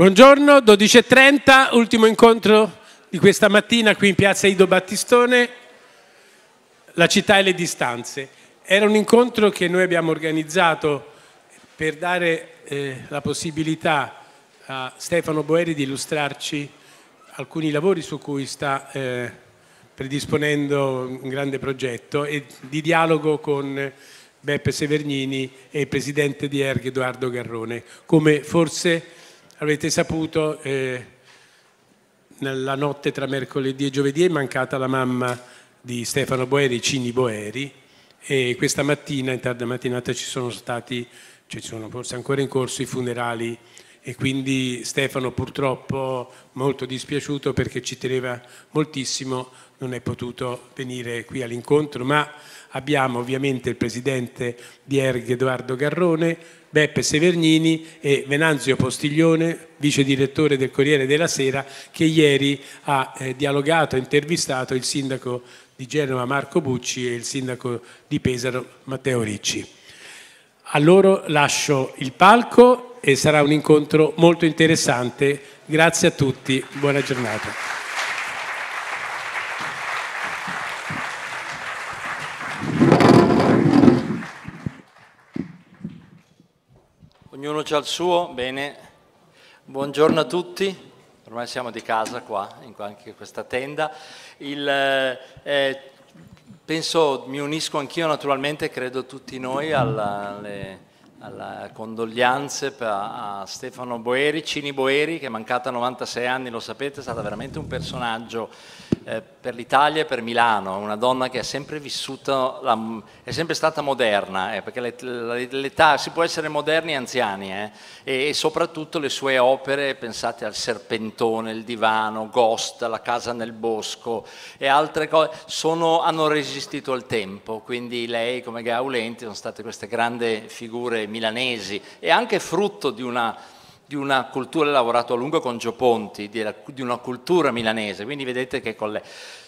Buongiorno, 12.30, ultimo incontro di questa mattina qui in piazza Ido Battistone, la città e le distanze. Era un incontro che noi abbiamo organizzato per dare eh, la possibilità a Stefano Boeri di illustrarci alcuni lavori su cui sta eh, predisponendo un grande progetto e di dialogo con Beppe Severgnini e il presidente di ERG Edoardo Garrone, come forse avete saputo, eh, nella notte tra mercoledì e giovedì è mancata la mamma di Stefano Boeri, Cini Boeri, e questa mattina, in tarda mattinata, ci sono stati, cioè ci sono forse ancora in corso, i funerali e quindi Stefano purtroppo molto dispiaciuto perché ci teneva moltissimo, non è potuto venire qui all'incontro, ma abbiamo ovviamente il presidente di ERG Edoardo Garrone, Beppe Severnini e Venanzio Postiglione, vice direttore del Corriere della Sera, che ieri ha eh, dialogato e intervistato il sindaco di Genova Marco Bucci e il sindaco di Pesaro Matteo Ricci. A loro lascio il palco e sarà un incontro molto interessante. Grazie a tutti, buona giornata. Ognuno c'ha il suo? Bene. Buongiorno a tutti. Ormai siamo di casa qua, in anche questa tenda. Il, eh, eh, penso, mi unisco anch'io naturalmente, credo tutti noi, alle alle condoglianze a Stefano Boeri, Cini Boeri, che è mancata a 96 anni, lo sapete, è stata veramente un personaggio eh, per l'Italia e per Milano, una donna che è sempre vissuta, la, è sempre stata moderna, eh, perché l'età, si può essere moderni e anziani, eh, e, e, soprattutto le sue opere, pensate al Serpentone, il Divano, Ghost, La Casa nel Bosco e altre cose, sono, hanno resistito al tempo, quindi lei come Gaulenti sono state queste grandi figure milanesi e anche frutto di una, di una cultura, ho lavorato a lungo con Gio Ponti, di, di una cultura milanese, quindi vedete che con le...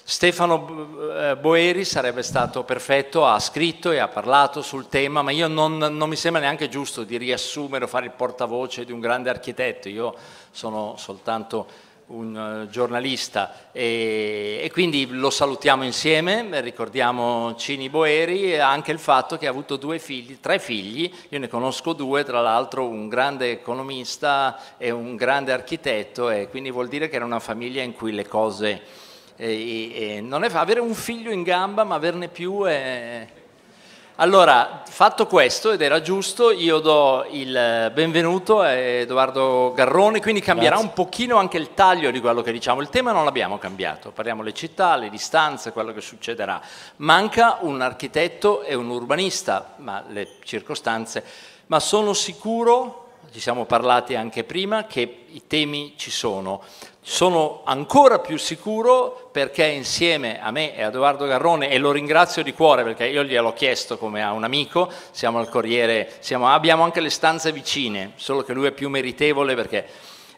Stefano eh, Boeri sarebbe stato perfetto, ha scritto e ha parlato sul tema, ma io non, non, mi sembra neanche giusto di riassumere o fare il portavoce di un grande architetto, io sono soltanto un eh, giornalista e, e, quindi lo salutiamo insieme, ricordiamo Cini Boeri e anche il fatto che ha avuto due figli, tre figli, io ne conosco due, tra l'altro un grande economista e un grande architetto e quindi vuol dire che era una famiglia in cui le cose... E, eh, e eh, non è avere un figlio in gamba ma averne più è, allora, fatto questo, ed era giusto, io do il benvenuto a Edoardo Garrone, quindi cambierà Grazie. un pochino anche il taglio di quello che diciamo. Il tema non l'abbiamo cambiato, parliamo le città, le distanze, quello che succederà. Manca un architetto e un urbanista, ma le circostanze, ma sono sicuro, ci siamo parlati anche prima, che i temi ci sono. Sono ancora più sicuro perché insieme a me e a Edoardo Garrone, e lo ringrazio di cuore perché io gliel'ho chiesto come a un amico, siamo al Corriere, siamo, abbiamo anche le stanze vicine, solo che lui è più meritevole perché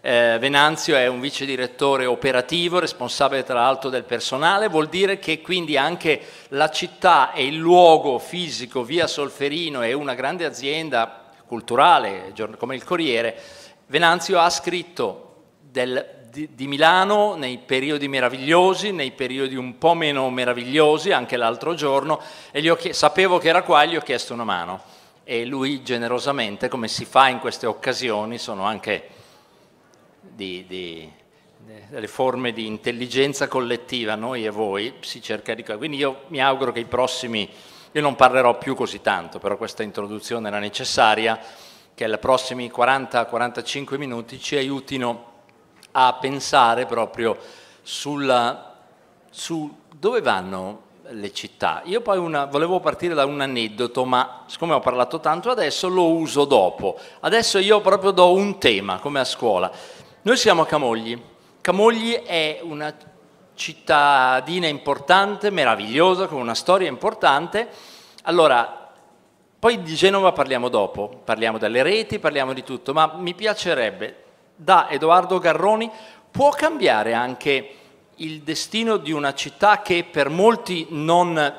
eh, Venanzio è un vice direttore operativo, responsabile tra l'altro del personale, vuol dire che quindi anche la città e il luogo fisico via Solferino è una grande azienda culturale come il Corriere, Venanzio ha scritto del di, di Milano nei periodi meravigliosi, nei periodi un po' meno meravigliosi, anche l'altro giorno, e ho, sapevo che era qua e gli ho chiesto una mano. E lui generosamente, come si fa in queste occasioni, sono anche di, di delle forme di intelligenza collettiva, noi e voi, si cerca di... Quindi io mi auguro che i prossimi, io non parlerò più così tanto, però questa introduzione era necessaria, che i prossimi 40-45 minuti ci aiutino a a pensare proprio sulla, su dove vanno le città. Io poi una, volevo partire da un aneddoto, ma siccome ho parlato tanto adesso lo uso dopo. Adesso io proprio do un tema, come a scuola. Noi siamo a Camogli. Camogli è una cittadina importante, meravigliosa, con una storia importante. Allora, poi di Genova parliamo dopo, parliamo delle reti, parliamo di tutto, ma mi piacerebbe da Edoardo Garroni può cambiare anche il destino di una città che per molti non,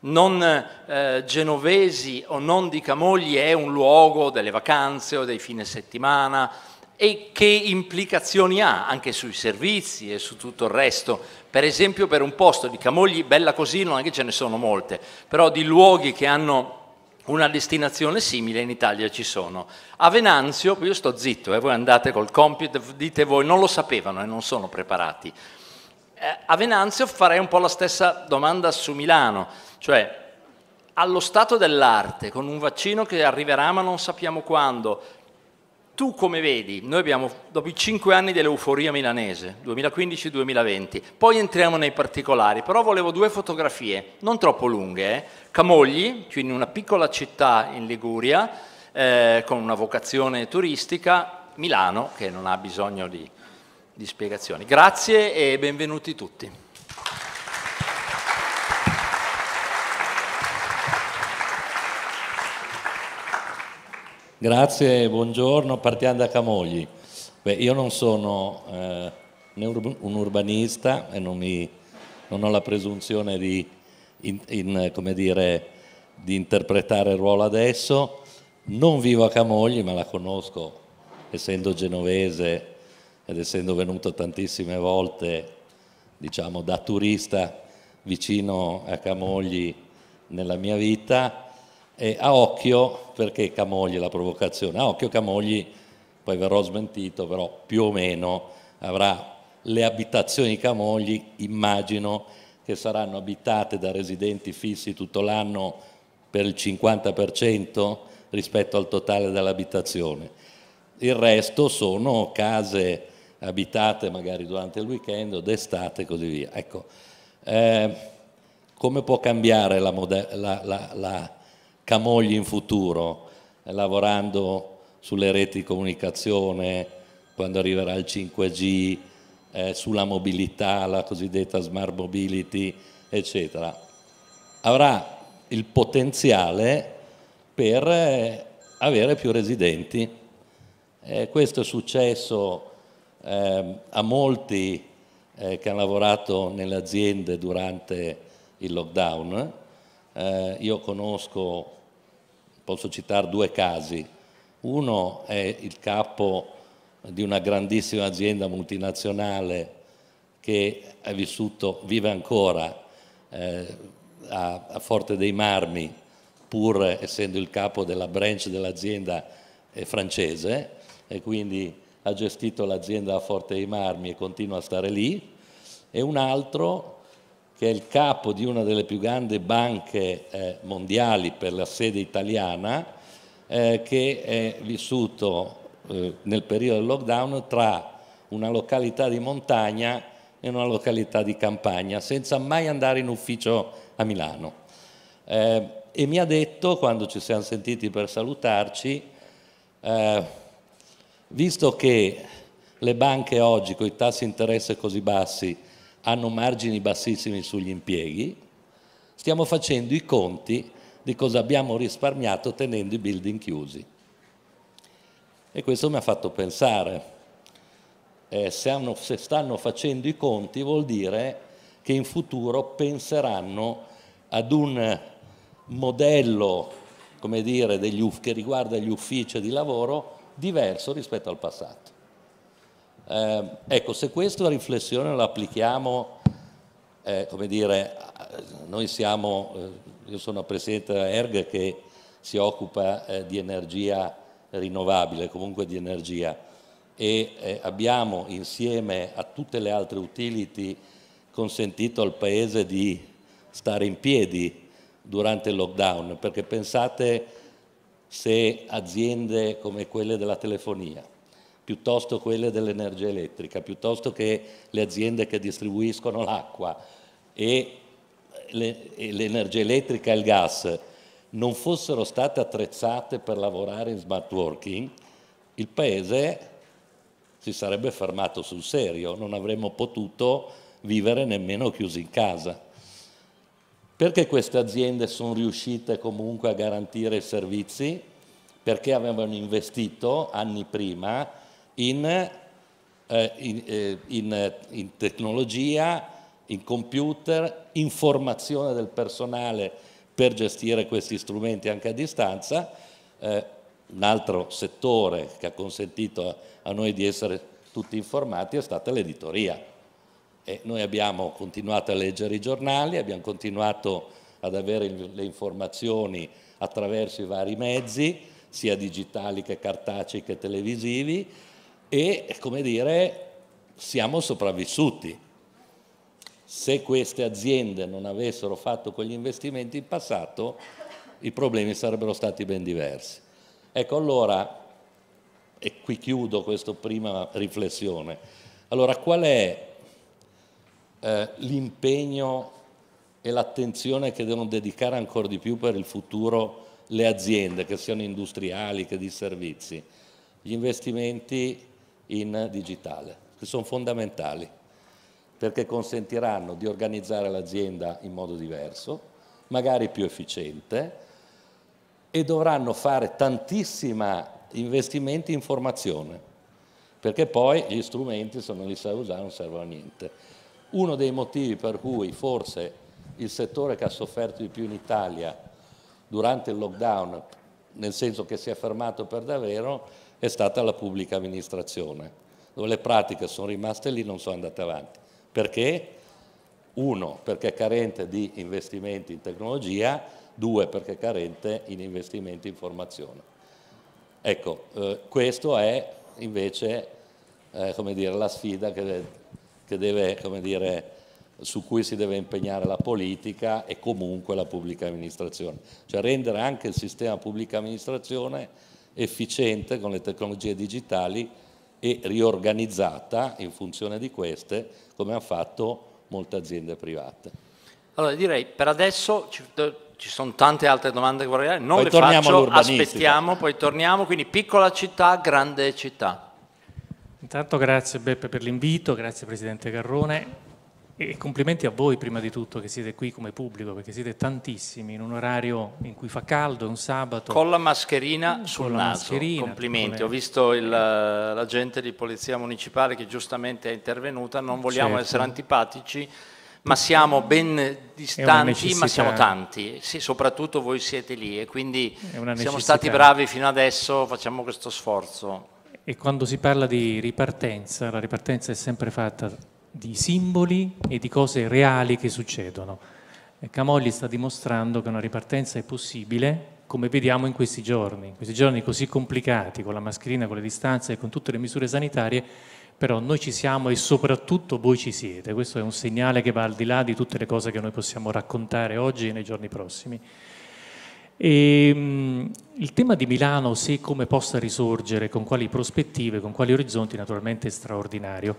non eh, genovesi o non di Camogli è un luogo delle vacanze o dei fine settimana e che implicazioni ha anche sui servizi e su tutto il resto. Per esempio per un posto di Camogli, bella così, non è che ce ne sono molte, però di luoghi che hanno una destinazione simile in Italia ci sono. A Venanzio, io sto zitto, eh, voi andate col compito, dite voi, non lo sapevano e non sono preparati. Eh, a Venanzio farei un po' la stessa domanda su Milano, cioè allo stato dell'arte, con un vaccino che arriverà ma non sappiamo quando, tu come vedi, noi abbiamo, dopo i cinque anni dell'euforia milanese, 2015-2020, poi entriamo nei particolari, però volevo due fotografie, non troppo lunghe, eh? Camogli, quindi una piccola città in Liguria, eh, con una vocazione turistica, Milano, che non ha bisogno di, di spiegazioni. Grazie e benvenuti tutti. Grazie, buongiorno, partiamo da Camogli. Beh, io non sono eh, né un urbanista e non, mi, non ho la presunzione di, in, in, dire, di, interpretare il ruolo adesso, non vivo a Camogli ma la conosco essendo genovese ed essendo venuto tantissime volte diciamo, da turista vicino a Camogli nella mia vita e a occhio, perché Camogli la provocazione? A occhio Camogli, poi verrò smentito, però più o meno avrà le abitazioni di Camogli, immagino che saranno abitate da residenti fissi tutto l'anno per il 50% rispetto al totale dell'abitazione. Il resto sono case abitate magari durante il weekend o d'estate e così via. Ecco, eh, come può cambiare la, la, la, la Camogli in futuro, eh, lavorando sulle reti di comunicazione, quando arriverà il 5G, eh, sulla mobilità, la cosiddetta smart mobility, eccetera. Avrà il potenziale per eh, avere più residenti. Eh, questo è successo ehm, a molti eh, che hanno lavorato nelle aziende durante il lockdown, eh, io conosco, posso citare due casi. Uno è il capo di una grandissima azienda multinazionale che è vissuto, vive ancora eh, a, a Forte dei Marmi, pur essendo il capo della branch dell'azienda eh, francese e quindi ha gestito l'azienda a Forte dei Marmi e continua a stare lì, e un altro che è il capo di una delle più grandi banche eh, mondiali per la sede italiana, eh, che è vissuto eh, nel periodo del lockdown tra una località di montagna e una località di campagna, senza mai andare in ufficio a Milano. Eh, e mi ha detto, quando ci siamo sentiti per salutarci, eh, visto che le banche oggi con i tassi di interesse così bassi hanno margini bassissimi sugli impieghi, stiamo facendo i conti di cosa abbiamo risparmiato tenendo i building chiusi. E questo mi ha fatto pensare, eh, se, hanno, se stanno facendo i conti vuol dire che in futuro penseranno ad un modello come dire, degli, che riguarda gli uffici di lavoro diverso rispetto al passato. Eh, ecco, se questa riflessione la applichiamo, eh, come dire, noi siamo, eh, io sono presidente della ERG che si occupa eh, di energia rinnovabile, comunque di energia, e eh, abbiamo insieme a tutte le altre utility consentito al Paese di stare in piedi durante il lockdown, perché pensate se aziende come quelle della telefonia, piuttosto quelle dell'energia elettrica, piuttosto che le aziende che distribuiscono l'acqua e l'energia elettrica e il gas non fossero state attrezzate per lavorare in smart working, il Paese si sarebbe fermato sul serio, non avremmo potuto vivere nemmeno chiusi in casa. Perché queste aziende sono riuscite comunque a garantire i servizi? Perché avevano investito anni prima in, eh, in, eh, in, eh, in tecnologia, in computer, in formazione del personale per gestire questi strumenti anche a distanza, eh, un altro settore che ha consentito a, a noi di essere tutti informati è stata l'editoria. E noi abbiamo continuato a leggere i giornali, abbiamo continuato ad avere le informazioni attraverso i vari mezzi, sia digitali che cartacei che televisivi, e, come dire, siamo sopravvissuti. Se queste aziende non avessero fatto quegli investimenti in passato, i problemi sarebbero stati ben diversi. Ecco allora, e qui chiudo questa prima riflessione, allora qual è eh, l'impegno e l'attenzione che devono dedicare ancora di più per il futuro le aziende, che siano industriali, che di servizi? Gli investimenti in digitale, che sono fondamentali perché consentiranno di organizzare l'azienda in modo diverso, magari più efficiente, e dovranno fare tantissimi investimenti in formazione, perché poi gli strumenti, se non li sai usare, non servono a niente. Uno dei motivi per cui forse il settore che ha sofferto di più in Italia durante il lockdown, nel senso che si è fermato per davvero, è stata la pubblica amministrazione, dove le pratiche sono rimaste lì, non sono andate avanti. Perché? Uno, perché è carente di investimenti in tecnologia, due, perché è carente in investimenti in formazione. Ecco, eh, questa è invece eh, dire, la sfida che, che deve, dire, su cui si deve impegnare la politica e comunque la pubblica amministrazione, cioè rendere anche il sistema pubblica amministrazione efficiente con le tecnologie digitali e riorganizzata in funzione di queste come hanno fatto molte aziende private. Allora direi per adesso ci, ci sono tante altre domande che vorrei fare, non poi le faccio, aspettiamo, poi torniamo, quindi piccola città, grande città. Intanto grazie Beppe per l'invito, grazie Presidente Garrone. E complimenti a voi prima di tutto che siete qui come pubblico, perché siete tantissimi in un orario in cui fa caldo, è un sabato. Con la mascherina sul la naso. Mascherina, complimenti, ho visto l'agente di polizia municipale che giustamente è intervenuta, non vogliamo certo. essere antipatici, ma siamo ben distanti, ma siamo tanti, sì, soprattutto voi siete lì e quindi siamo stati bravi fino adesso, facciamo questo sforzo. E quando si parla di ripartenza, la ripartenza è sempre fatta di simboli e di cose reali che succedono. Camogli sta dimostrando che una ripartenza è possibile, come vediamo in questi giorni, questi giorni così complicati, con la mascherina, con le distanze e con tutte le misure sanitarie, però noi ci siamo e soprattutto voi ci siete. Questo è un segnale che va al di là di tutte le cose che noi possiamo raccontare oggi e nei giorni prossimi. E, ehm, il tema di Milano, se come possa risorgere, con quali prospettive, con quali orizzonti, naturalmente è straordinario.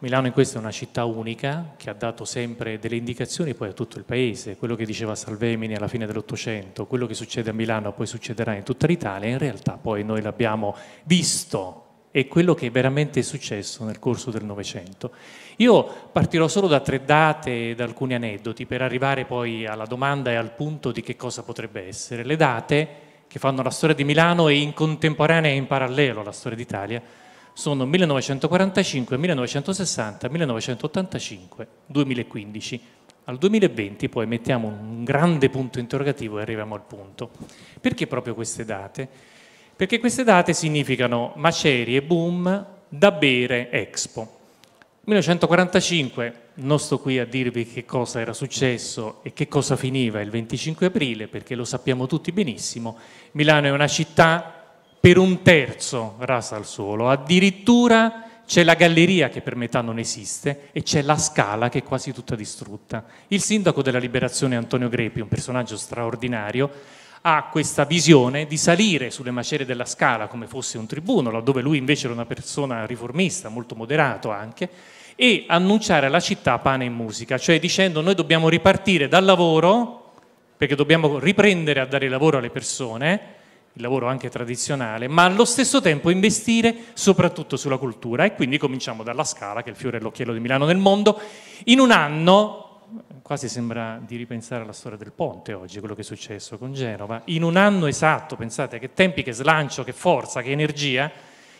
Milano in questo è una città unica che ha dato sempre delle indicazioni poi a tutto il paese, quello che diceva Salvemini alla fine dell'Ottocento, quello che succede a Milano poi succederà in tutta l'Italia, in realtà poi noi l'abbiamo visto e quello che veramente è successo nel corso del Novecento. Io partirò solo da tre date e da alcuni aneddoti per arrivare poi alla domanda e al punto di che cosa potrebbe essere. Le date che fanno la storia di Milano e in contemporanea e in parallelo alla storia d'Italia sono 1945, 1960, 1985, 2015. Al 2020 poi mettiamo un grande punto interrogativo e arriviamo al punto. Perché proprio queste date? Perché queste date significano macerie, boom, da bere, expo. 1945, non sto qui a dirvi che cosa era successo e che cosa finiva il 25 aprile, perché lo sappiamo tutti benissimo, Milano è una città per un terzo rasa al suolo, addirittura c'è la galleria che per metà non esiste e c'è la scala che è quasi tutta distrutta. Il sindaco della Liberazione Antonio Grepi, un personaggio straordinario, ha questa visione di salire sulle macerie della scala come fosse un tribuno, laddove lui invece era una persona riformista, molto moderato anche, e annunciare alla città pane e musica, cioè dicendo noi dobbiamo ripartire dal lavoro, perché dobbiamo riprendere a dare lavoro alle persone, il lavoro anche tradizionale, ma allo stesso tempo investire soprattutto sulla cultura. E quindi cominciamo dalla Scala, che è il fiore e l'occhiello di Milano nel mondo, in un anno quasi sembra di ripensare alla storia del ponte oggi, quello che è successo con Genova. In un anno esatto, pensate che tempi, che slancio, che forza, che energia,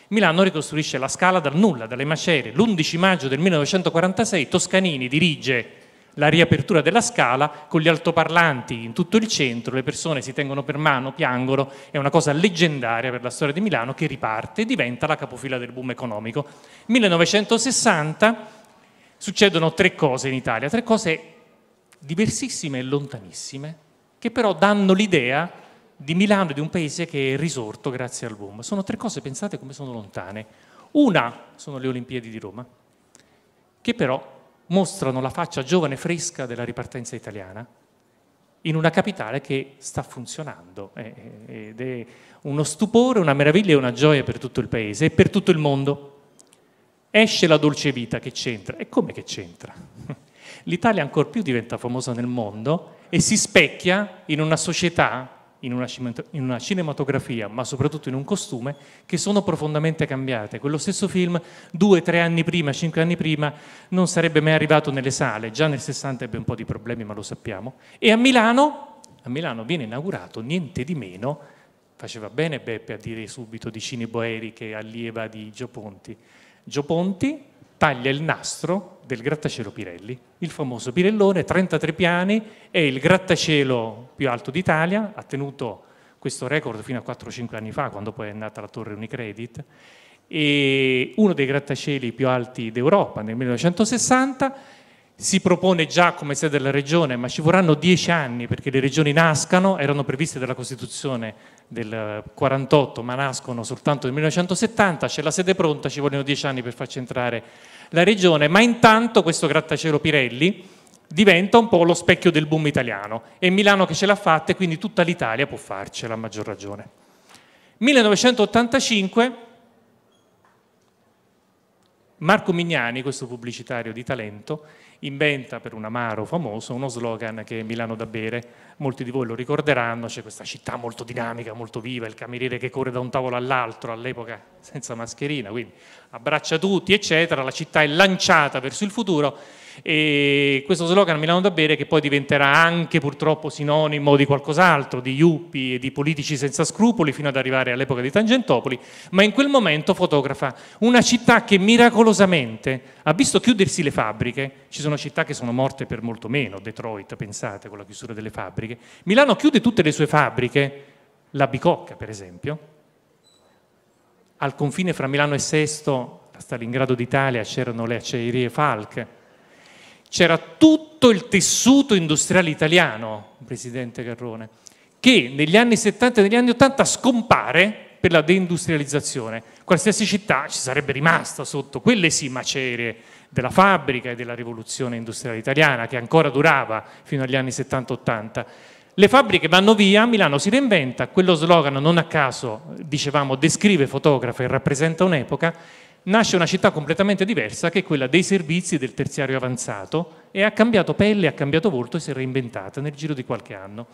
Milano ricostruisce la scala dal nulla, dalle macerie. L'11 maggio del 1946 Toscanini dirige la riapertura della scala con gli altoparlanti in tutto il centro, le persone si tengono per mano, piangono, è una cosa leggendaria per la storia di Milano che riparte e diventa la capofila del boom economico. 1960 succedono tre cose in Italia, tre cose diversissime e lontanissime, che però danno l'idea di Milano e di un paese che è risorto grazie al boom. Sono tre cose, pensate come sono lontane. Una sono le Olimpiadi di Roma, che però mostrano la faccia giovane e fresca della ripartenza italiana in una capitale che sta funzionando eh, eh, ed è uno stupore, una meraviglia e una gioia per tutto il paese e per tutto il mondo. Esce la dolce vita che c'entra, e come che c'entra? L'Italia ancor più diventa famosa nel mondo e si specchia in una società in una, in una, cinematografia, ma soprattutto in un costume, che sono profondamente cambiate. Quello stesso film, due, tre anni prima, cinque anni prima, non sarebbe mai arrivato nelle sale, già nel 60 ebbe un po' di problemi, ma lo sappiamo, e a Milano, a Milano viene inaugurato niente di meno, faceva bene Beppe a dire subito di Cini Boeri che è allieva di Gio Ponti, Gio Ponti, taglia il nastro del grattacielo Pirelli, il famoso Pirellone, 33 piani, è il grattacielo più alto d'Italia, ha tenuto questo record fino a 4-5 anni fa, quando poi è nata la torre Unicredit, e uno dei grattacieli più alti d'Europa nel 1960 si propone già come sede della regione, ma ci vorranno dieci anni perché le regioni nascano, erano previste dalla Costituzione del 48 ma nascono soltanto nel 1970, c'è la sede pronta, ci vogliono dieci anni per farci entrare la regione, ma intanto questo grattacielo Pirelli diventa un po' lo specchio del boom italiano è Milano che ce l'ha fatta e quindi tutta l'Italia può farcela a maggior ragione. 1985 Marco Mignani, questo pubblicitario di talento, inventa per un amaro famoso uno slogan che è Milano da bere, molti di voi lo ricorderanno, c'è questa città molto dinamica, molto viva, il cameriere che corre da un tavolo all'altro, all'epoca senza mascherina, quindi abbraccia tutti, eccetera, la città è lanciata verso il futuro e questo slogan Milano da bere che poi diventerà anche purtroppo sinonimo di qualcos'altro, di yuppi e di politici senza scrupoli fino ad arrivare all'epoca di Tangentopoli, ma in quel momento fotografa una città che miracolosamente ha visto chiudersi le fabbriche, ci sono città che sono morte per molto meno, Detroit pensate con la chiusura delle fabbriche, Milano chiude tutte le sue fabbriche, la Bicocca per esempio, al confine fra Milano e Sesto, a Stalingrado d'Italia c'erano le acciaierie Falk, c'era tutto il tessuto industriale italiano, Presidente Garrone, che negli anni 70 e negli anni 80 scompare per la deindustrializzazione. Qualsiasi città ci sarebbe rimasta sotto quelle sì macerie della fabbrica e della rivoluzione industriale italiana che ancora durava fino agli anni 70-80. Le fabbriche vanno via, Milano si reinventa, quello slogan non a caso, dicevamo, descrive, fotografa e rappresenta un'epoca nasce una città completamente diversa che è quella dei servizi e del terziario avanzato e ha cambiato pelle, ha cambiato volto e si è reinventata nel giro di qualche anno.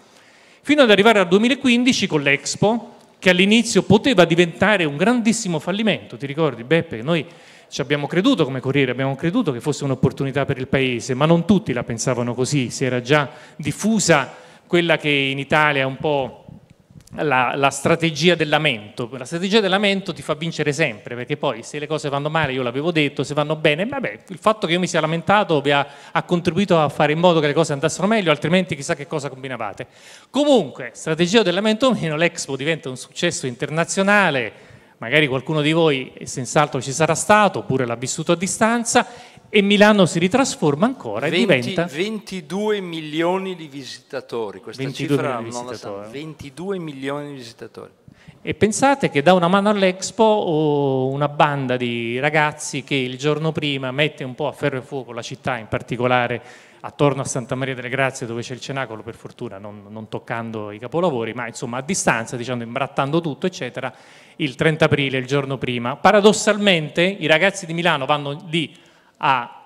Fino ad arrivare al 2015 con l'Expo, che all'inizio poteva diventare un grandissimo fallimento, ti ricordi Beppe noi ci abbiamo creduto come Corriere, abbiamo creduto che fosse un'opportunità per il Paese, ma non tutti la pensavano così, si era già diffusa quella che in Italia è un po' la, la, strategia del lamento. La strategia del lamento ti fa vincere sempre, perché poi se le cose vanno male, io l'avevo detto, se vanno bene, vabbè, il fatto che io mi sia lamentato vi ha, ha, contribuito a fare in modo che le cose andassero meglio, altrimenti chissà che cosa combinavate. Comunque, strategia del lamento o meno, l'Expo diventa un successo internazionale, magari qualcuno di voi senz'altro ci sarà stato, oppure l'ha vissuto a distanza, e Milano si ritrasforma ancora 20, e diventa 22 milioni di visitatori questa 22 cifra milioni non visitatori. la sa 22 milioni di visitatori e pensate che dà una mano all'Expo o una banda di ragazzi che il giorno prima mette un po' a ferro e fuoco la città in particolare attorno a Santa Maria delle Grazie dove c'è il cenacolo per fortuna non, non toccando i capolavori ma insomma a distanza diciamo imbrattando tutto eccetera il 30 aprile il giorno prima paradossalmente i ragazzi di Milano vanno lì a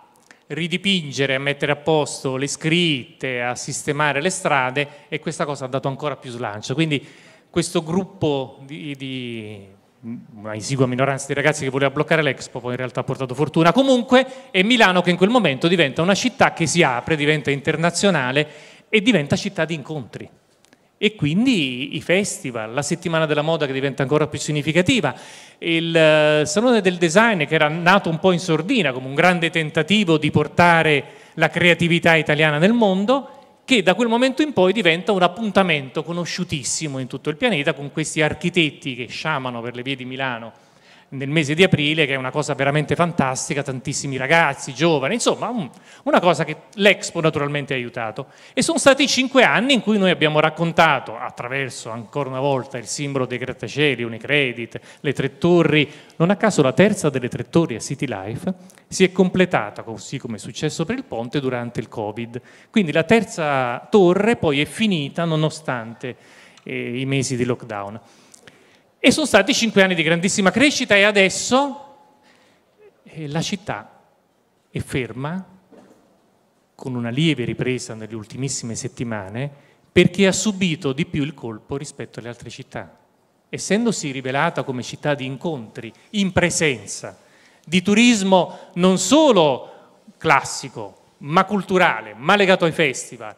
ridipingere, a mettere a posto le scritte, a sistemare le strade e questa cosa ha dato ancora più slancio. Quindi questo gruppo di, di una esigua minoranza di ragazzi che voleva bloccare l'Expo, poi in realtà ha portato fortuna. Comunque è Milano che in quel momento diventa una città che si apre, diventa internazionale e diventa città di incontri. E quindi i festival, la settimana della moda che diventa ancora più significativa, il eh, Salone del Design che era nato un po' in sordina come un grande tentativo di portare la creatività italiana nel mondo, che da quel momento in poi diventa un appuntamento conosciutissimo in tutto il pianeta con questi architetti che sciamano per le vie di Milano nel mese di aprile, che è una cosa veramente fantastica, tantissimi ragazzi, giovani, insomma una cosa che l'Expo naturalmente ha aiutato. E sono stati cinque anni in cui noi abbiamo raccontato, attraverso ancora una volta il simbolo dei grattacieli, Unicredit, le tre torri, non a caso la terza delle tre torri a City Life si è completata, così come è successo per il ponte, durante il Covid. Quindi la terza torre poi è finita nonostante eh, i mesi di lockdown. E sono stati cinque anni di grandissima crescita e adesso eh, la città è ferma, con una lieve ripresa nelle ultimissime settimane, perché ha subito di più il colpo rispetto alle altre città. Essendosi rivelata come città di incontri, in presenza, di turismo non solo classico, ma culturale, ma legato ai festival,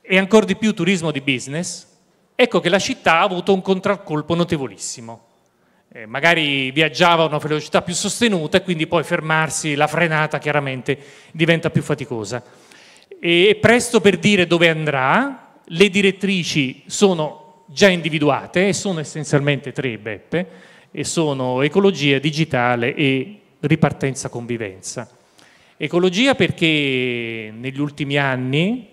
e ancora di più turismo di business, Ecco che la città ha avuto un contraccolpo notevolissimo. Eh, magari viaggiava a una velocità più sostenuta e quindi poi fermarsi, la frenata chiaramente diventa più faticosa. E presto per dire dove andrà, le direttrici sono già individuate e sono essenzialmente tre, Beppe, e sono ecologia, digitale e ripartenza convivenza. Ecologia perché negli ultimi anni,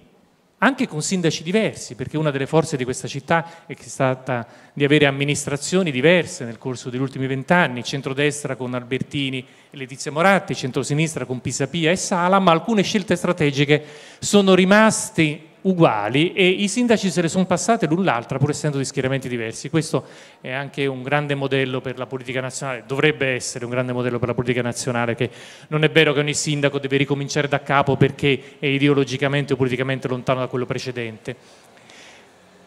anche con sindaci diversi, perché una delle forze di questa città è stata di avere amministrazioni diverse nel corso degli ultimi vent'anni, centrodestra con Albertini e Letizia Moratti, centrosinistra con Pisapia e Sala, ma alcune scelte strategiche sono rimaste uguali e i sindaci se le sono passate l'un l'altra pur essendo di schieramenti diversi. Questo è anche un grande modello per la politica nazionale, dovrebbe essere un grande modello per la politica nazionale, che non è vero che ogni sindaco deve ricominciare da capo perché è ideologicamente o politicamente lontano da quello precedente.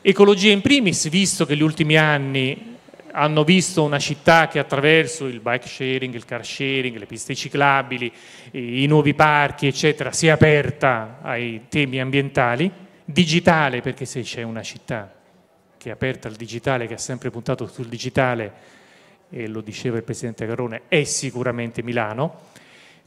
Ecologia in primis, visto che gli ultimi anni hanno visto una città che attraverso il bike sharing, il car sharing, le piste ciclabili, i nuovi parchi, eccetera, si è aperta ai temi ambientali digitale, perché se c'è una città che è aperta al digitale, che ha sempre puntato sul digitale, e lo diceva il Presidente Carone, è sicuramente Milano.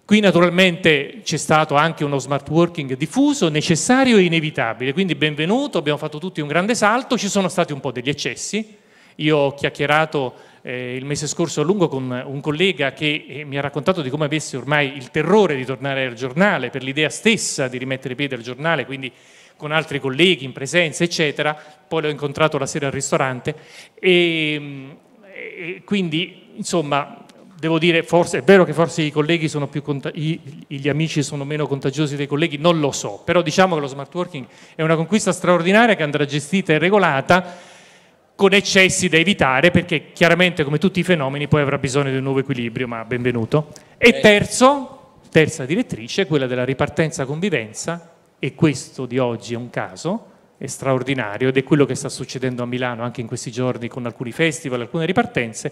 Qui naturalmente c'è stato anche uno smart working diffuso, necessario e inevitabile, quindi benvenuto, abbiamo fatto tutti un grande salto, ci sono stati un po' degli eccessi, io ho chiacchierato eh, il mese scorso a lungo con un collega che eh, mi ha raccontato di come avesse ormai il terrore di tornare al giornale, per l'idea stessa di rimettere piede al giornale, quindi con altri colleghi in presenza, eccetera, poi l'ho incontrato la sera al ristorante e, e quindi insomma devo dire, forse, è vero che forse i colleghi sono più contagiosi, gli amici sono meno contagiosi dei colleghi, non lo so, però diciamo che lo smart working è una conquista straordinaria che andrà gestita e regolata con eccessi da evitare perché chiaramente come tutti i fenomeni poi avrà bisogno di un nuovo equilibrio, ma benvenuto. E eh. terzo, terza direttrice, quella della ripartenza convivenza e questo di oggi è un caso, è straordinario ed è quello che sta succedendo a Milano anche in questi giorni con alcuni festival, alcune ripartenze,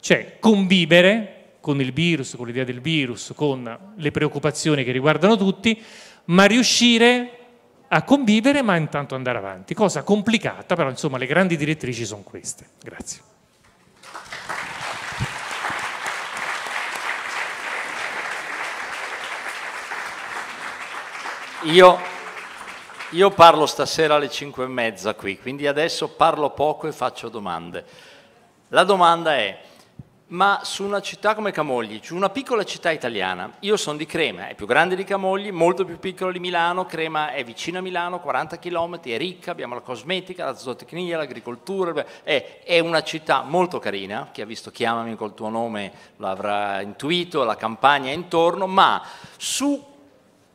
cioè convivere con il virus, con l'idea del virus, con le preoccupazioni che riguardano tutti, ma riuscire a convivere ma intanto andare avanti. Cosa complicata, però insomma le grandi direttrici sono queste. Grazie. Io, io, parlo stasera alle 5 e mezza qui, quindi adesso parlo poco e faccio domande. La domanda è, ma su una città come Camogli, su una piccola città italiana, io sono di Crema, è più grande di Camogli, molto più piccola di Milano, Crema è vicina a Milano, 40 km, è ricca, abbiamo la cosmetica, la zootecnia, l'agricoltura, è, è una città molto carina, chi ha visto Chiamami col tuo nome l'avrà intuito, la campagna è intorno, ma su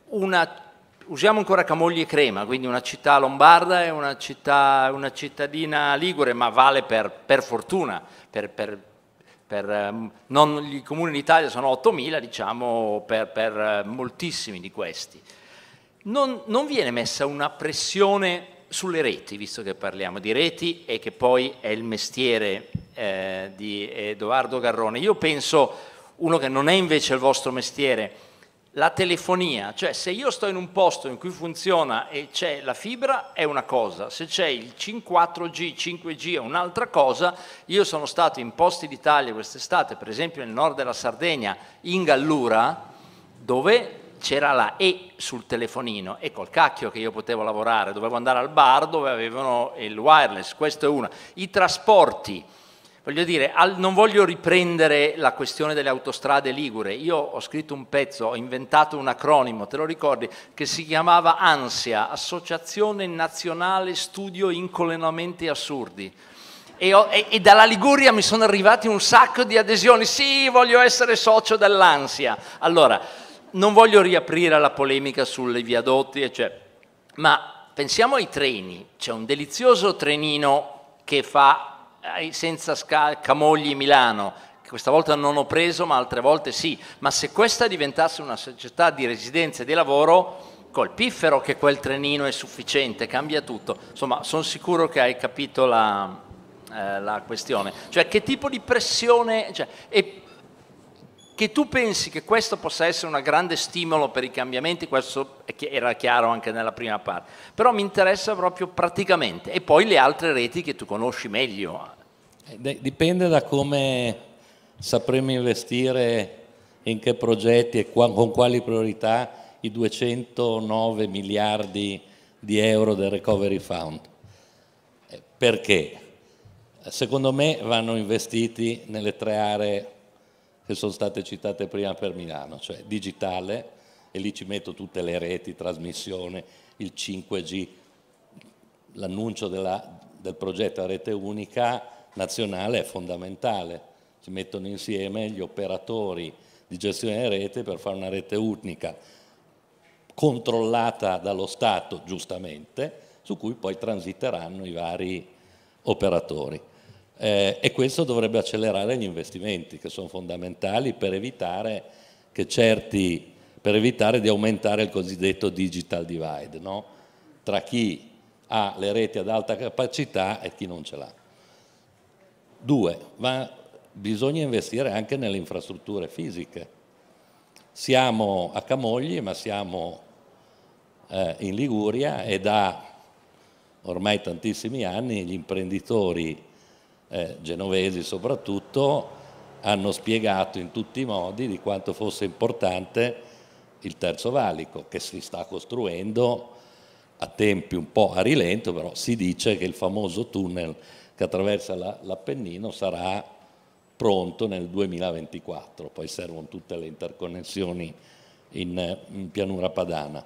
una città usiamo ancora Camogli e Crema, quindi una città lombarda e una, città, una cittadina ligure, ma vale per, per fortuna, per, per, per ehm, non, i comuni in Italia sono 8.000, diciamo, per, eh, moltissimi di questi. Non, non viene messa una pressione sulle reti, visto che parliamo di reti e che poi è il mestiere eh, di Edoardo Garrone. Io penso, uno che non è invece il vostro mestiere, la telefonia, cioè se io sto in un posto in cui funziona e c'è la fibra è una cosa, se c'è il 4G, 5G è un'altra cosa, io sono stato in posti d'Italia quest'estate, per esempio nel nord della Sardegna, in Gallura, dove c'era la E sul telefonino e col cacchio che io potevo lavorare, dovevo andare al bar dove avevano il wireless, questo è uno. I trasporti, Voglio dire, al, non voglio riprendere la questione delle autostrade ligure, io ho scritto un pezzo, ho inventato un acronimo, te lo ricordi, che si chiamava ANSIA, Associazione Nazionale Studio Incolenamenti Assurdi. E, ho, e, e, dalla Liguria mi sono arrivati un sacco di adesioni, sì, voglio essere socio dell'ANSIA. Allora, non voglio riaprire la polemica sulle viadotti, eccetera, cioè, ma pensiamo ai treni, c'è un delizioso trenino che fa senza scarpe, Camogli Milano, che questa volta non ho preso ma altre volte sì, ma se questa diventasse una società di residenza e di lavoro col piffero che quel trenino è sufficiente, cambia tutto. Insomma, sono sicuro che hai capito la, eh, la questione. Cioè, che tipo di pressione... Cioè, e che tu pensi che questo possa essere un grande stimolo per i cambiamenti, questo era chiaro anche nella prima parte, però mi interessa proprio praticamente. E poi le altre reti che tu conosci meglio, Dipende da come sapremo investire in che progetti e con quali priorità i 209 miliardi di euro del Recovery Fund. Eh, perché? Eh, secondo me vanno investiti nelle tre aree che sono state citate prima per Milano, cioè digitale, e lì ci metto tutte le reti, trasmissione, il 5G, l'annuncio del progetto a rete unica, nazionale è fondamentale. Si mettono insieme gli operatori di gestione della rete per fare una rete unica controllata dallo Stato, giustamente, su cui poi transiteranno i vari operatori. Eh, e questo dovrebbe accelerare gli investimenti che sono fondamentali per evitare, certi, per evitare di aumentare il cosiddetto digital divide no? tra chi ha le reti ad alta capacità e chi non ce l'ha. Due, ma bisogna investire anche nelle infrastrutture fisiche. Siamo a Camogli, ma siamo eh, in Liguria e da ormai tantissimi anni gli imprenditori eh, genovesi soprattutto hanno spiegato in tutti i modi di quanto fosse importante il terzo valico che si sta costruendo a tempi un po' a rilento, però si dice che il famoso tunnel che attraversa l'Appennino sarà pronto nel 2024, poi servono tutte le interconnessioni in, in pianura padana.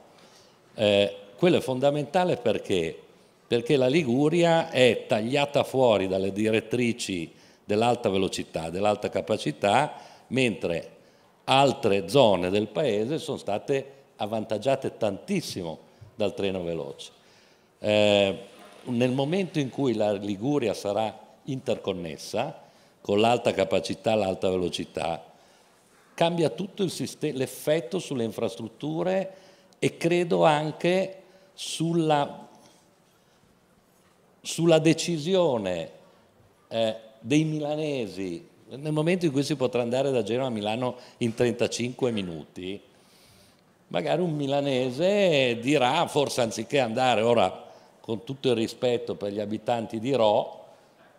Eh, quello è fondamentale perché? perché la Liguria è tagliata fuori dalle direttrici dell'alta velocità, dell'alta capacità, mentre altre zone del paese sono state avvantaggiate tantissimo dal treno veloce. Eh, nel momento in cui la Liguria sarà interconnessa con l'alta capacità, l'alta velocità, cambia tutto l'effetto sulle infrastrutture e credo anche sulla, sulla decisione eh, dei milanesi. Nel momento in cui si potrà andare da Genova a Milano in 35 minuti, magari un milanese dirà, ah, forse anziché andare ora con tutto il rispetto per gli abitanti di Ro,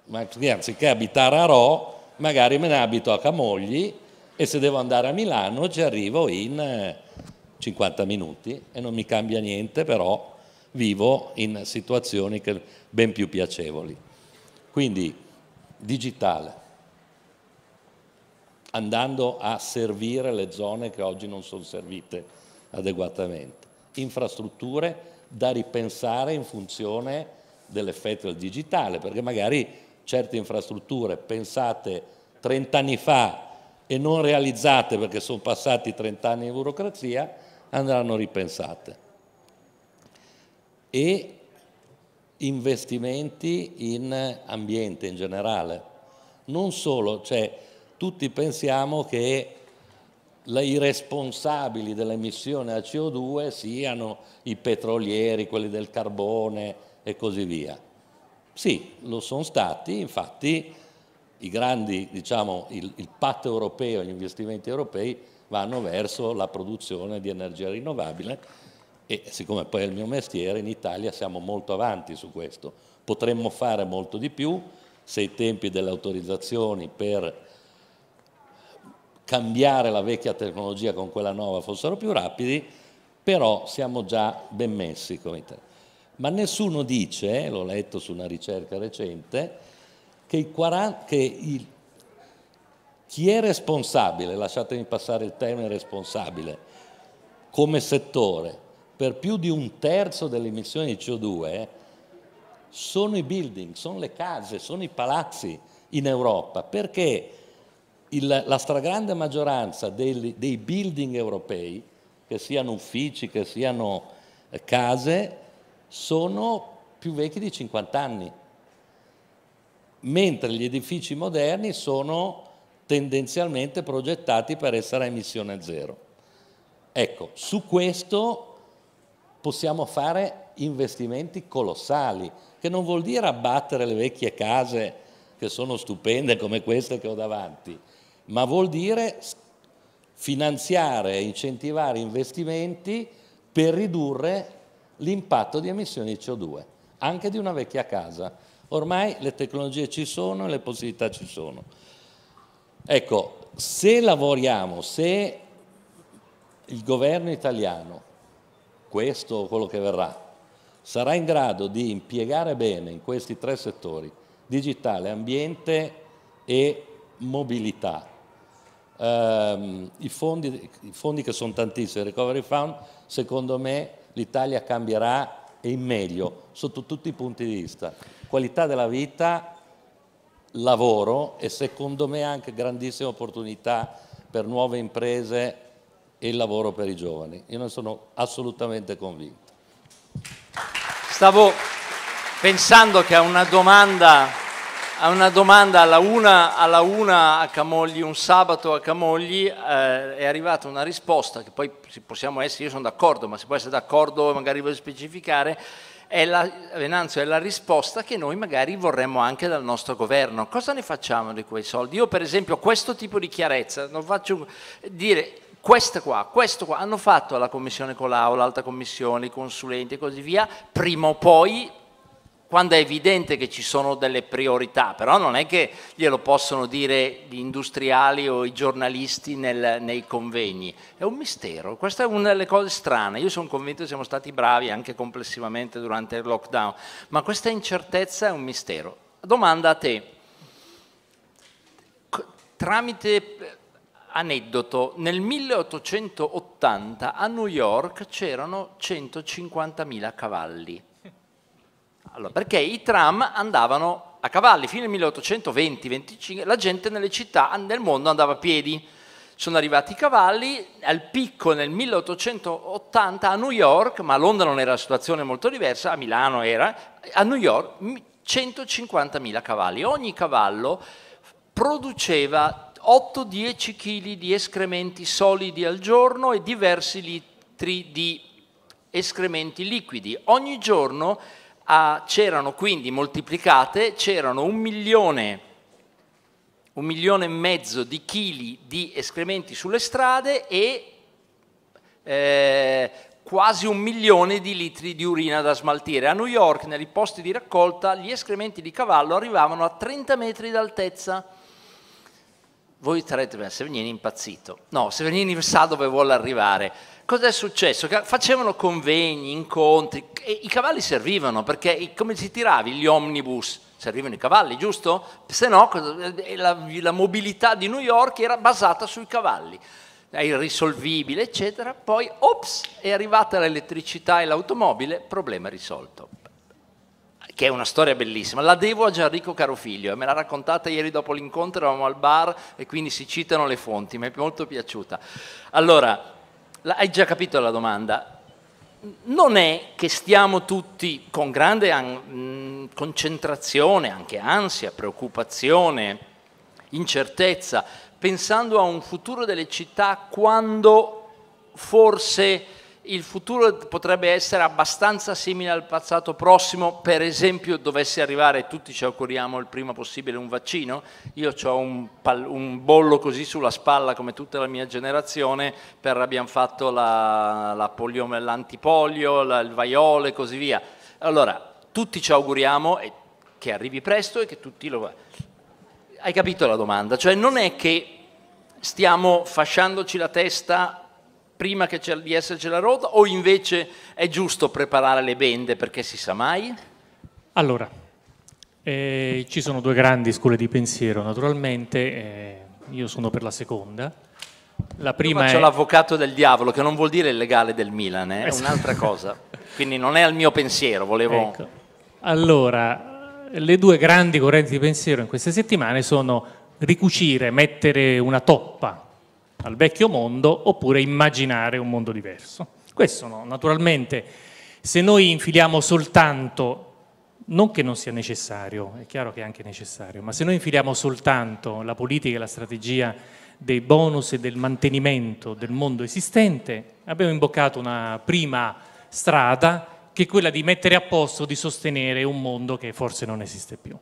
ma anziché abitare a Ro, magari me ne abito a Camogli e se devo andare a Milano ci arrivo in 50 eh, minuti e non mi cambia niente, però vivo in situazioni ben più piacevoli. Quindi digitale, andando a servire le zone che oggi non sono servite adeguatamente, infrastrutture da ripensare in funzione dell'effetto del digitale, perché magari certe infrastrutture pensate 30 anni fa e non realizzate perché sono passati 30 anni di burocrazia, andranno ripensate. E investimenti in ambiente in generale, non solo, cioè tutti pensiamo che i responsabili dell'emissione a CO2 siano i petrolieri, quelli del carbone e così via. Sì, lo sono stati, infatti i grandi, diciamo, il, il patto europeo, gli investimenti europei vanno verso la produzione di energia rinnovabile e siccome poi è il mio mestiere, in Italia siamo molto avanti su questo. Potremmo fare molto di più se i tempi delle autorizzazioni per cambiare la vecchia tecnologia con quella nuova fossero più rapidi, però siamo già ben messi come Italia. Ma nessuno dice, eh, l'ho letto su una ricerca recente, che, il 40, che il, chi è responsabile, lasciatemi passare il termine responsabile, come settore per più di un terzo delle emissioni di CO2 sono i building, sono le case, sono i palazzi in Europa. Perché? il, la stragrande maggioranza dei, dei building europei, che siano uffici, che siano eh, case, sono più vecchi di 50 anni, mentre gli edifici moderni sono tendenzialmente progettati per essere a emissione zero. Ecco, su questo possiamo fare investimenti colossali, che non vuol dire abbattere le vecchie case che sono stupende come queste che ho davanti, ma vuol dire finanziare e incentivare investimenti per ridurre l'impatto di emissioni di CO2, anche di una vecchia casa. Ormai le tecnologie ci sono e le possibilità ci sono. Ecco, se lavoriamo, se il governo italiano, questo o quello che verrà, sarà in grado di impiegare bene in questi tre settori, digitale, ambiente e mobilità, ehm, i, fondi, i fondi che sono tantissimi, il Recovery Fund, secondo me l'Italia cambierà e in meglio sotto tutti i punti di vista. Qualità della vita, lavoro e secondo me anche grandissime opportunità per nuove imprese e il lavoro per i giovani. Io ne sono assolutamente convinto. Stavo pensando che è una domanda ha una domanda alla una, alla una, a Camogli, un sabato a Camogli eh, è arrivata una risposta che poi possiamo essere, io sono d'accordo, ma si può essere d'accordo, magari voglio specificare, è la, Venanzio, è la risposta che noi magari vorremmo anche dal nostro governo. Cosa ne facciamo di quei soldi? Io per esempio questo tipo di chiarezza, non faccio dire Questo qua, questo qua, hanno fatto la commissione Colau, l'alta commissione, i consulenti e così via, prima o poi quando è evidente che ci sono delle priorità, però non è che glielo possono dire gli industriali o i giornalisti nel, nei convegni, è un mistero, questa è una delle cose strane, io sono convinto che siamo stati bravi anche complessivamente durante il lockdown, ma questa incertezza è un mistero. Domanda a te, tramite eh, aneddoto, nel 1880 a New York c'erano 150.000 cavalli allora, perché i tram andavano a cavalli, fino al 1820-25 la gente nelle città, nel mondo andava a piedi, sono arrivati i cavalli, al picco nel 1880 a New York, ma a Londra non era una situazione molto diversa, a Milano era, a New York 150.000 cavalli, ogni cavallo produceva 8-10 kg di escrementi solidi al giorno e diversi litri di escrementi liquidi. Ogni giorno c'erano quindi moltiplicate, c'erano un milione, un milione e mezzo di chili di escrementi sulle strade e eh, quasi un milione di litri di urina da smaltire. A New York, nei posti di raccolta, gli escrementi di cavallo arrivavano a 30 metri d'altezza. Voi sarete, Severgnini è impazzito. No, Severgnini sa dove vuole arrivare cosa è successo? Facevano convegni, incontri, i cavalli servivano perché come si tiravi gli omnibus? Servivano i cavalli, giusto? Se no eh, la, la mobilità di New York era basata sui cavalli è irrisolvibile, eccetera. Poi, ops, è arrivata l'elettricità e l'automobile, problema risolto. Che è una storia bellissima. La devo a Gianrico Carofiglio, eh, me l'ha raccontata ieri dopo l'incontro, eravamo al bar e quindi si citano le fonti, mi è molto piaciuta. Allora, hai già capito la domanda. Non è che stiamo tutti con grande an mm, concentrazione, anche ansia, preoccupazione, incertezza, pensando a un futuro delle città quando forse il futuro potrebbe essere abbastanza simile al passato prossimo, per esempio dovesse arrivare, tutti ci auguriamo il prima possibile, un vaccino, io ho un, un, bollo così sulla spalla come tutta la mia generazione, per abbiamo fatto l'antipolio, la, la la, il vaiolo e così via. Allora, tutti ci auguriamo che arrivi presto e che tutti lo... Hai capito la domanda? Cioè non è che stiamo fasciandoci la testa prima di esserci la road o invece è giusto preparare le bende perché si sa mai? Allora, eh, ci sono due grandi scuole di pensiero, naturalmente eh, io sono per la seconda. La prima Io è... l'avvocato del diavolo, che non vuol dire il legale del Milan, eh? è un'altra cosa. Quindi non è al mio pensiero, volevo... Ecco. Allora, le due grandi correnti di pensiero in queste settimane sono ricucire, mettere una toppa al vecchio mondo oppure immaginare un mondo diverso. Questo no, naturalmente se noi infiliamo soltanto, non che non sia necessario, è chiaro che è anche necessario, ma se noi infiliamo soltanto la politica e la strategia dei bonus e del mantenimento del mondo esistente, abbiamo imboccato una prima strada che è quella di mettere a posto, di sostenere un mondo che forse non esiste più.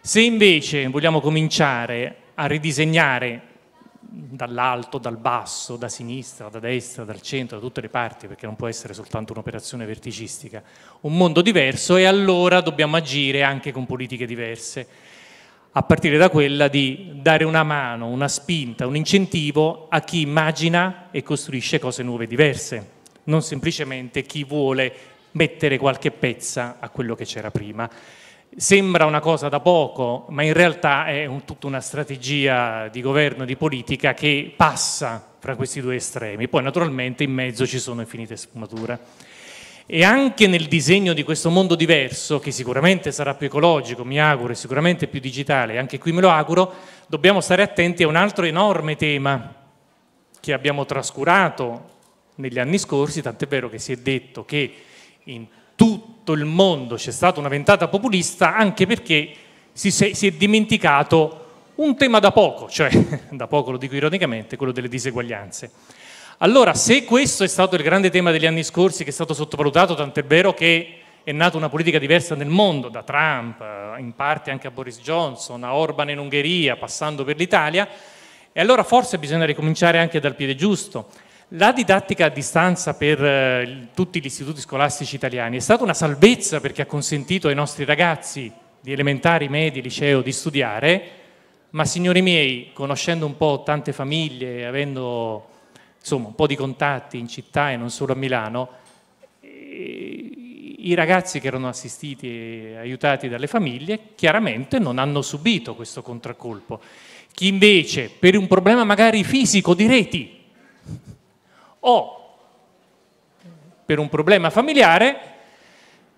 Se invece vogliamo cominciare a ridisegnare dall'alto, dal basso, da sinistra, da destra, dal centro, da tutte le parti, perché non può essere soltanto un'operazione verticistica, un mondo diverso e allora dobbiamo agire anche con politiche diverse, a partire da quella di dare una mano, una spinta, un incentivo a chi immagina e costruisce cose nuove e diverse, non semplicemente chi vuole mettere qualche pezza a quello che c'era prima. Sembra una cosa da poco, ma in realtà è un, tutta una strategia di governo, di politica che passa fra questi due estremi. Poi naturalmente in mezzo ci sono infinite sfumature. E anche nel disegno di questo mondo diverso, che sicuramente sarà più ecologico, mi auguro, e sicuramente più digitale, anche qui me lo auguro, dobbiamo stare attenti a un altro enorme tema che abbiamo trascurato negli anni scorsi, tant'è vero che si è detto che in tutto tutto il mondo c'è stata una ventata populista anche perché si, si è dimenticato un tema da poco, cioè da poco lo dico ironicamente, quello delle diseguaglianze. Allora, se questo è stato il grande tema degli anni scorsi che è stato sottovalutato, tant'è vero che è nata una politica diversa nel mondo, da Trump, eh, in parte anche a Boris Johnson, a Orban in Ungheria, passando per l'Italia, e allora forse bisogna ricominciare anche dal piede giusto. La didattica a distanza per eh, tutti gli istituti scolastici italiani è stata una salvezza perché ha consentito ai nostri ragazzi di elementari, medi, liceo di studiare, ma signori miei, conoscendo un po' tante famiglie, avendo insomma, un po' di contatti in città e non solo a Milano, eh, i ragazzi che erano assistiti e aiutati dalle famiglie chiaramente non hanno subito questo contraccolpo. Chi invece per un problema magari fisico di reti o per un problema familiare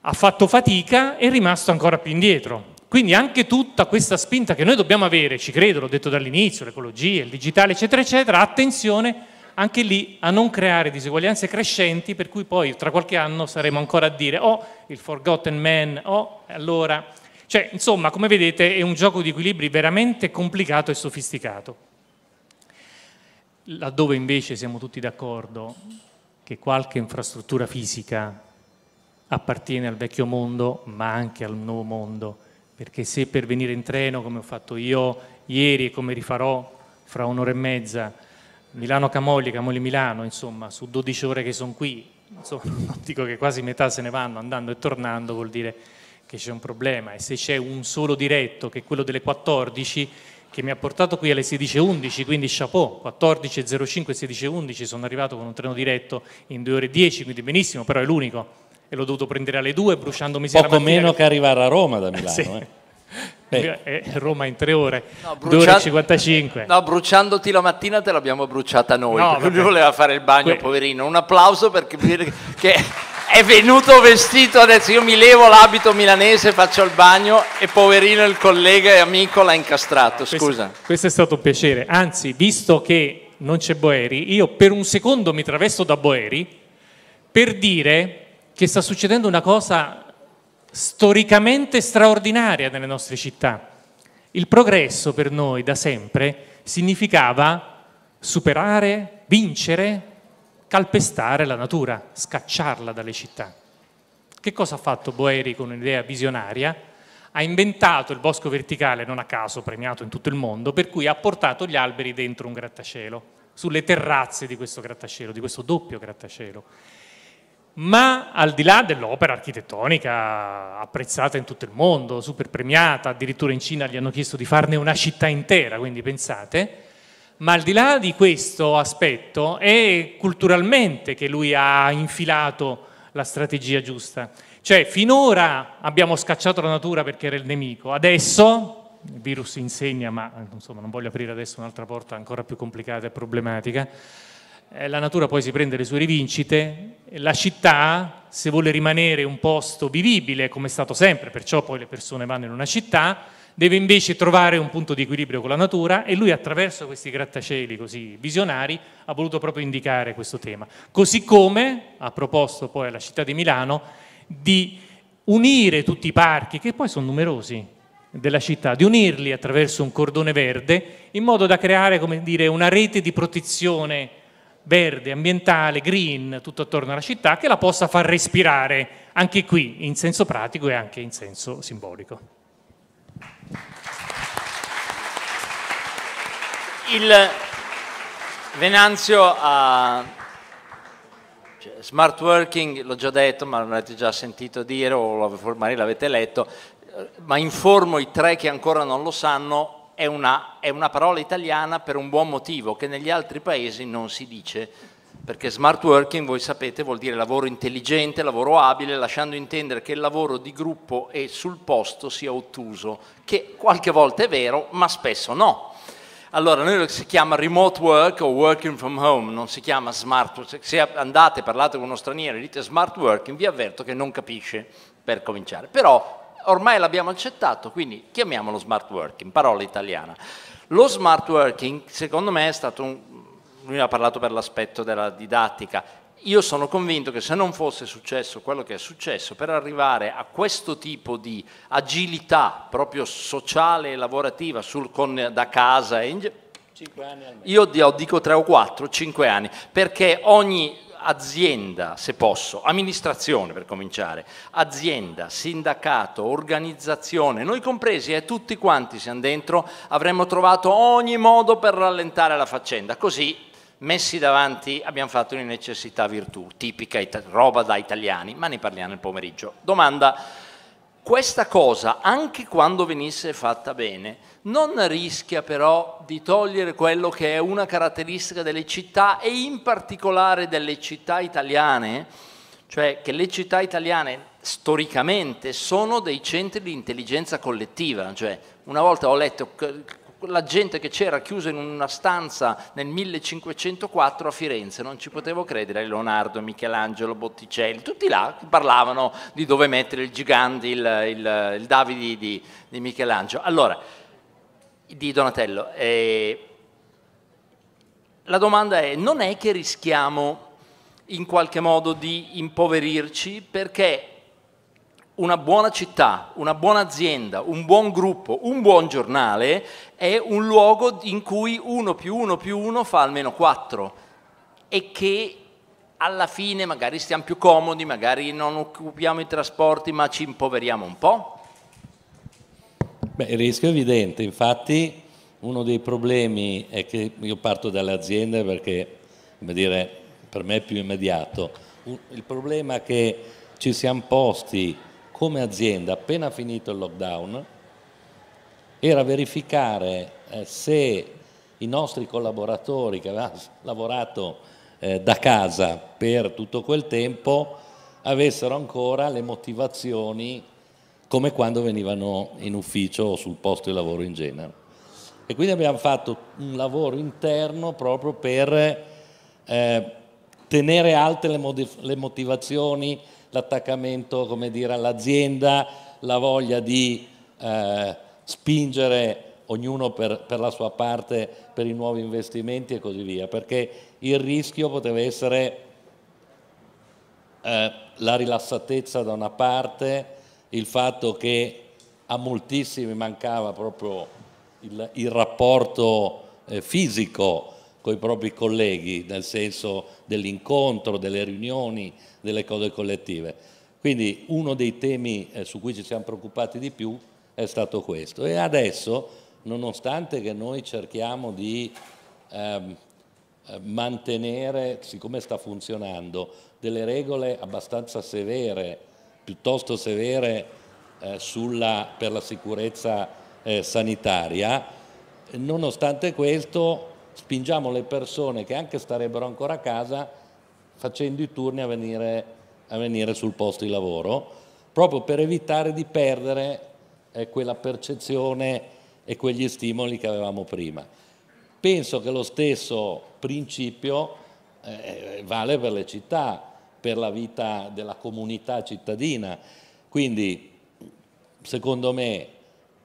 ha fatto fatica e è rimasto ancora più indietro. Quindi anche tutta questa spinta che noi dobbiamo avere, ci credo, l'ho detto dall'inizio, l'ecologia, il digitale, eccetera, eccetera, attenzione anche lì a non creare diseguaglianze crescenti per cui poi tra qualche anno saremo ancora a dire oh il forgotten man, oh allora... Cioè, insomma, come vedete è un gioco di equilibri veramente complicato e sofisticato. Laddove invece siamo tutti d'accordo che qualche infrastruttura fisica appartiene al vecchio mondo, ma anche al nuovo mondo, perché se per venire in treno, come ho fatto io ieri e come rifarò fra un'ora e mezza, Milano-Camogli, Camogli-Milano, insomma, su 12 ore che sono qui, insomma, dico che quasi metà se ne vanno andando e tornando, vuol dire che c'è un problema e se c'è un solo diretto, che è quello delle 14, che mi ha portato qui alle 16.11, quindi chapeau, 14.05 16.11, sono arrivato con un treno diretto in 2 ore e 10, quindi benissimo, però è l'unico, e l'ho dovuto prendere alle 2 bruciandomi sia Poco meno che arrivare a Roma da Milano, sì. Eh. Eh, eh. Roma in tre ore, no, e 55. No, bruciandoti la mattina te l'abbiamo bruciata noi, no, lui voleva fare il bagno, que poverino. Un applauso perché, perché è venuto vestito adesso io mi levo l'abito milanese faccio il bagno e poverino il collega e amico l'ha incastrato scusa questo, questo, è stato un piacere anzi visto che non c'è Boeri io per un secondo mi travesto da Boeri per dire che sta succedendo una cosa storicamente straordinaria nelle nostre città il progresso per noi da sempre significava superare vincere calpestare la natura, scacciarla dalle città. Che cosa ha fatto Boeri con un'idea visionaria? Ha inventato il bosco verticale, non a caso premiato in tutto il mondo, per cui ha portato gli alberi dentro un grattacielo, sulle terrazze di questo grattacielo, di questo doppio grattacielo. Ma al di là dell'opera architettonica apprezzata in tutto il mondo, super premiata, addirittura in Cina gli hanno chiesto di farne una città intera, quindi pensate, ma al di là di questo aspetto è culturalmente che lui ha infilato la strategia giusta. Cioè, finora abbiamo scacciato la natura perché era il nemico, adesso il virus insegna, ma insomma, non voglio aprire adesso un'altra porta ancora più complicata e problematica. Eh, la natura poi si prende le sue rivincite, la città, se vuole rimanere un posto vivibile, come è stato sempre, perciò poi le persone vanno in una città, deve invece trovare un punto di equilibrio con la natura e lui attraverso questi grattacieli così visionari ha voluto proprio indicare questo tema. Così come ha proposto poi alla città di Milano di unire tutti i parchi, che poi sono numerosi, della città, di unirli attraverso un cordone verde in modo da creare dire, una rete di protezione verde, ambientale, green, tutto attorno alla città, che la possa far respirare anche qui in senso pratico e anche in senso simbolico. Il Venanzio ha cioè, smart working, l'ho già detto, ma l'avete già sentito dire o magari l'avete letto, ma informo i tre che ancora non lo sanno, è una, è una, parola italiana per un buon motivo che negli altri paesi non si dice, perché smart working, voi sapete, vuol dire lavoro intelligente, lavoro abile, lasciando intendere che il lavoro di gruppo e sul posto sia ottuso, che qualche volta è vero, ma spesso no. Allora, noi si chiama remote work o working from home, non si chiama smart work. Se andate, parlate con uno straniero e dite smart working, vi avverto che non capisce per cominciare. Però ormai l'abbiamo accettato, quindi chiamiamolo smart working, parola italiana. Lo smart working, secondo me, è stato un... Lui ha parlato per l'aspetto della didattica, io sono convinto che se non fosse successo quello che è successo, per arrivare a questo tipo di agilità proprio sociale e lavorativa sul con, da casa, io oh, dico 3 o 4, 5 anni, perché ogni azienda, se posso, amministrazione per cominciare, azienda, sindacato, organizzazione, noi compresi e eh, tutti quanti siamo dentro, avremmo trovato ogni modo per rallentare la faccenda, così messi davanti abbiamo fatto una necessità virtù, tipica roba da italiani, ma ne parliamo nel pomeriggio. Domanda, questa cosa, anche quando venisse fatta bene, non rischia però di togliere quello che è una caratteristica delle città e in particolare delle città italiane, cioè che le città italiane storicamente sono dei centri di intelligenza collettiva, cioè una volta ho letto la gente che c'era chiusa in una stanza nel 1504 a Firenze, non ci potevo credere, Leonardo, Michelangelo, Botticelli, tutti là che parlavano di dove mettere il gigante, il, il, il Davide di, di, Michelangelo. Allora, di Donatello, eh, la domanda è, non è che rischiamo in qualche modo di impoverirci perché una buona città, una buona azienda, un buon gruppo, un buon giornale è un luogo in cui uno più uno più uno fa almeno quattro e che alla fine magari stiamo più comodi, magari non occupiamo i trasporti ma ci impoveriamo un po'? Beh, il rischio è evidente, infatti uno dei problemi è che io parto dalle aziende perché dire, per me è più immediato, il problema è che ci siamo posti come azienda, appena finito il lockdown, era verificare eh, se i nostri collaboratori che avevano lavorato eh, da casa per tutto quel tempo avessero ancora le motivazioni come quando venivano in ufficio o sul posto di lavoro in genere. E quindi abbiamo fatto un lavoro interno proprio per eh, tenere alte le, le motivazioni, l'attaccamento all'azienda, la voglia di eh, spingere ognuno per, per, la sua parte per i nuovi investimenti e così via, perché il rischio poteva essere eh, la rilassatezza da una parte, il fatto che a moltissimi mancava proprio il, il rapporto eh, fisico con i propri colleghi, nel senso dell'incontro, delle riunioni, delle cose collettive. Quindi uno dei temi eh, su cui ci siamo preoccupati di più è stato questo. E adesso, nonostante che noi cerchiamo di ehm, eh, mantenere, siccome sta funzionando, delle regole abbastanza severe, piuttosto severe eh, sulla, per la sicurezza eh, sanitaria, nonostante questo spingiamo le persone che anche starebbero ancora a casa facendo i turni a venire, a venire sul posto di lavoro, proprio per evitare di perdere eh, quella percezione e quegli stimoli che avevamo prima. Penso che lo stesso principio eh, vale per le città, per la vita della comunità cittadina. Quindi, secondo me,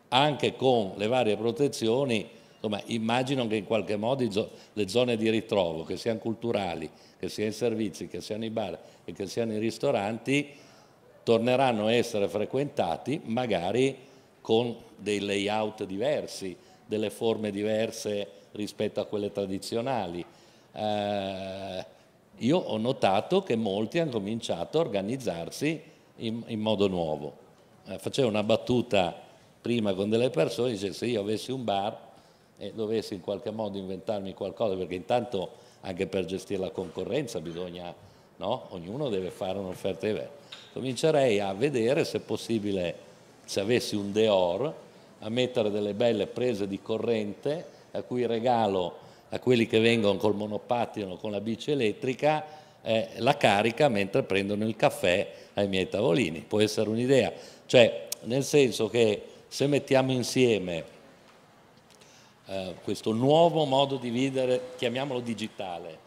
anche con le varie protezioni, Insomma, immagino che in qualche modo le zone di ritrovo, che siano culturali, che siano i servizi, che siano i bar e che siano i ristoranti, torneranno a essere frequentati magari con dei layout diversi, delle forme diverse rispetto a quelle tradizionali. Eh, io ho notato che molti hanno cominciato a organizzarsi in, in modo nuovo. Eh, facevo una battuta prima con delle persone, dice se io avessi un bar e dovessi in qualche modo inventarmi qualcosa, perché intanto anche per gestire la concorrenza bisogna, no? ognuno deve fare un'offerta diversa. Comincerei a vedere se è possibile, se avessi un Deor, a mettere delle belle prese di corrente a cui regalo a quelli che vengono col monopattino con la bici elettrica eh, la carica mentre prendono il caffè ai miei tavolini. Può essere un'idea. Cioè, nel senso che se mettiamo insieme eh, questo nuovo modo di vivere, chiamiamolo digitale,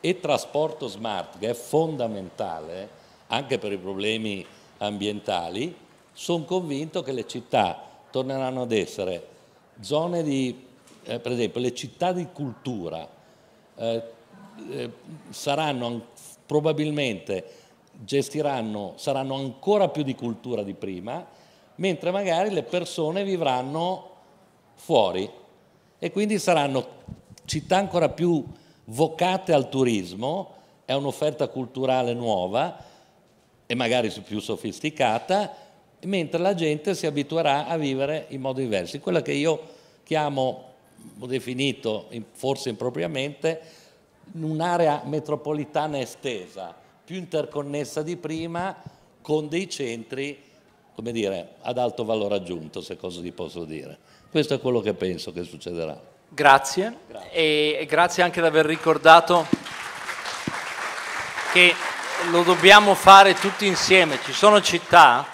e trasporto smart, che è fondamentale anche per i problemi ambientali, sono convinto che le città torneranno ad essere zone di, eh, per esempio, le città di cultura eh, eh, saranno probabilmente gestiranno, saranno ancora più di cultura di prima, mentre magari le persone vivranno fuori, e quindi saranno città ancora più vocate al turismo, è un'offerta culturale nuova e magari più sofisticata, mentre la gente si abituerà a vivere in modi diversi. Quella che io chiamo, ho definito forse impropriamente, un'area metropolitana estesa, più interconnessa di prima, con dei centri, come dire, ad alto valore aggiunto, se così posso dire. Questo è quello che penso che succederà. Grazie, grazie. e grazie anche di aver ricordato che lo dobbiamo fare tutti insieme. Ci sono città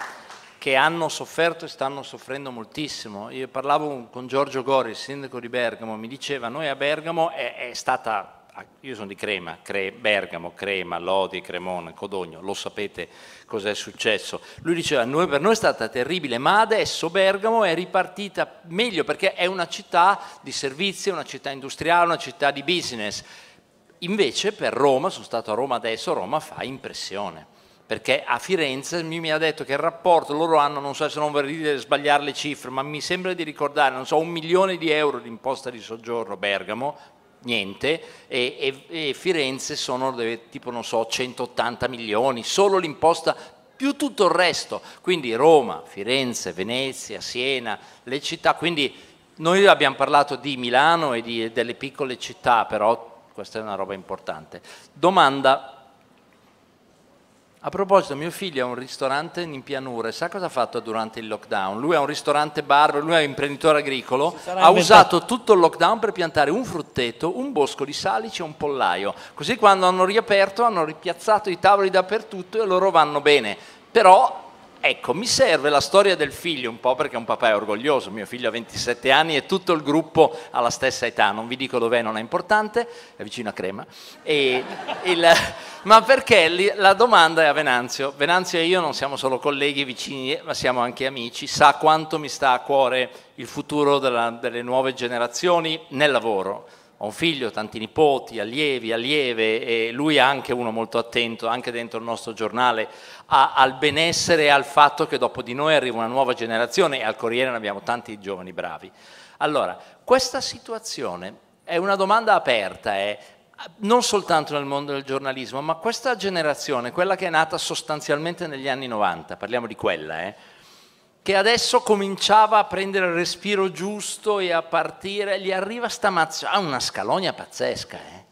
che hanno sofferto e stanno soffrendo moltissimo. Io parlavo con Giorgio Gori, il sindaco di Bergamo, mi diceva noi a Bergamo è, è stata Ah, io sono di Crema, Cre, Bergamo, Crema, Lodi, Cremona, Codogno, lo sapete cos'è successo. Lui diceva, noi, per noi è stata terribile, ma adesso Bergamo è ripartita meglio perché è una città di servizi, una città industriale, una città di business. Invece per Roma, sono stato a Roma adesso, Roma fa impressione perché a Firenze mi, ha detto che il rapporto loro hanno, non so se non vorrei sbagliare le cifre, ma mi sembra di ricordare, non so, un milione di euro di imposta di soggiorno Bergamo, niente e, e, e Firenze sono deve, tipo non so 180 milioni, solo l'imposta più tutto il resto, quindi Roma, Firenze, Venezia, Siena, le città, quindi noi abbiamo parlato di Milano e di, delle piccole città, però questa è una roba importante. Domanda a proposito, mio figlio ha un ristorante in pianura, sa cosa ha fatto durante il lockdown? Lui ha un ristorante bar, lui è un imprenditore agricolo, ha inventato. usato tutto il lockdown per piantare un frutteto, un bosco di salici e un pollaio. Così quando hanno riaperto hanno ripiazzato i tavoli dappertutto e loro vanno bene. Però Ecco, mi serve la storia del figlio, un po' perché un papà è orgoglioso, mio figlio ha 27 anni e tutto il gruppo ha la stessa età, non vi dico dov'è, non è importante, è vicino a Crema, e, il, ma perché la domanda è a Venanzio. Venanzio e io non siamo solo colleghi vicini, ma siamo anche amici, sa quanto mi sta a cuore il futuro della, delle nuove generazioni nel lavoro. Ho un figlio, tanti nipoti, allievi, allieve, e lui è anche uno molto attento, anche dentro il nostro giornale, a, al benessere e al fatto che dopo di noi arriva una nuova generazione e al Corriere ne abbiamo tanti giovani bravi. Allora, questa situazione è una domanda aperta, è non soltanto nel mondo del giornalismo, ma questa generazione, quella che è nata sostanzialmente negli anni 90, parliamo di quella, eh, che adesso cominciava a prendere il respiro giusto e a partire, gli arriva sta mazza, ha una scalogna pazzesca, eh.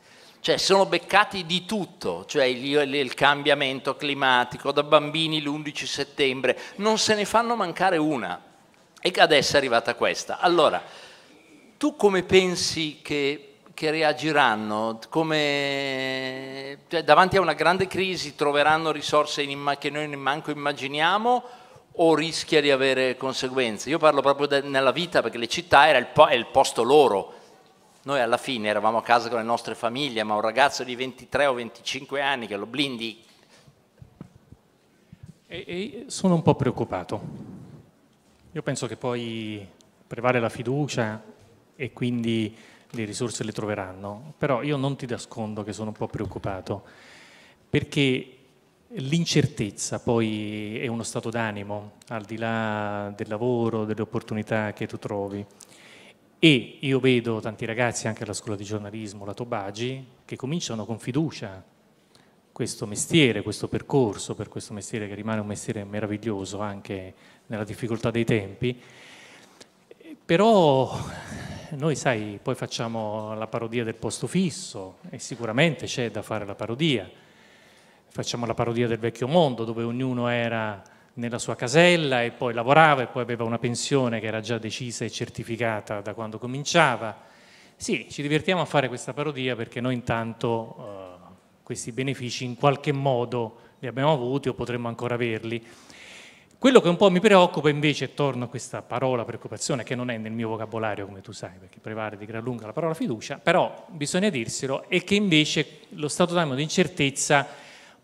Cioè sono beccati di tutto, cioè il, il cambiamento climatico, da bambini l'11 settembre, non se ne fanno mancare una. E adesso è arrivata questa. Allora, tu come pensi che, che reagiranno? Come, cioè, davanti a una grande crisi troveranno risorse in, che noi neanche immaginiamo o rischia di avere conseguenze? Io parlo proprio de, nella vita perché le città era il, è il posto loro noi alla fine eravamo a casa con le nostre famiglie, ma un ragazzo di 23 o 25 anni che lo blindi... E, e sono un po' preoccupato. Io penso che poi prevale la fiducia e quindi le risorse le troveranno, però io non ti nascondo che sono un po' preoccupato, perché l'incertezza poi è uno stato d'animo, al di là del lavoro, delle opportunità che tu trovi. E io vedo tanti ragazzi anche alla scuola di giornalismo, la Tobagi, che cominciano con fiducia questo mestiere, questo percorso per questo mestiere che rimane un mestiere meraviglioso anche nella difficoltà dei tempi. Però noi, sai, poi facciamo la parodia del posto fisso e sicuramente c'è da fare la parodia. Facciamo la parodia del vecchio mondo dove ognuno era nella sua casella e poi lavorava e poi aveva una pensione che era già decisa e certificata da quando cominciava. Sì, ci divertiamo a fare questa parodia perché noi intanto eh, questi benefici in qualche modo li abbiamo avuti o potremmo ancora averli. Quello che un po' mi preoccupa invece, torno a questa parola preoccupazione che non è nel mio vocabolario come tu sai, perché prevale di gran lunga la parola fiducia, però bisogna dirselo, è che invece lo stato d'animo di incertezza